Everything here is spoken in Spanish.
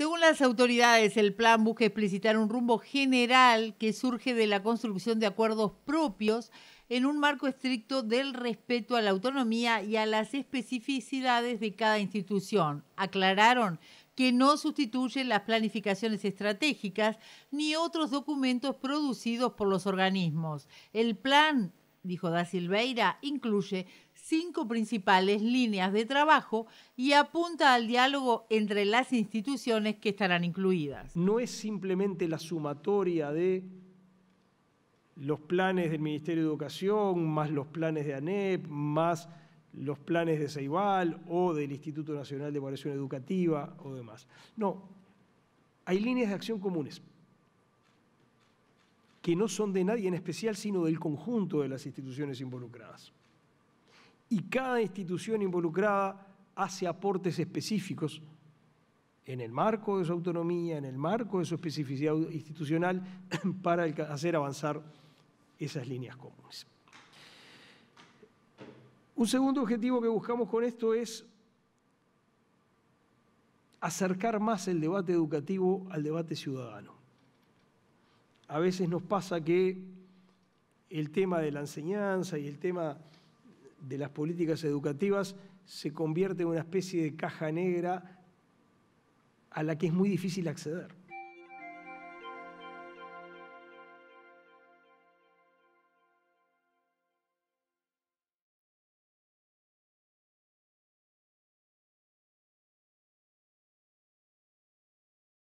Según las autoridades, el plan busca explicitar un rumbo general que surge de la construcción de acuerdos propios en un marco estricto del respeto a la autonomía y a las especificidades de cada institución. Aclararon que no sustituye las planificaciones estratégicas ni otros documentos producidos por los organismos. El plan dijo da Silveira, incluye cinco principales líneas de trabajo y apunta al diálogo entre las instituciones que estarán incluidas. No es simplemente la sumatoria de los planes del Ministerio de Educación, más los planes de ANEP, más los planes de Ceibal o del Instituto Nacional de Evaluación Educativa o demás. No, hay líneas de acción comunes, que no son de nadie en especial, sino del conjunto de las instituciones involucradas. Y cada institución involucrada hace aportes específicos en el marco de su autonomía, en el marco de su especificidad institucional, para hacer avanzar esas líneas comunes. Un segundo objetivo que buscamos con esto es acercar más el debate educativo al debate ciudadano a veces nos pasa que el tema de la enseñanza y el tema de las políticas educativas se convierte en una especie de caja negra a la que es muy difícil acceder.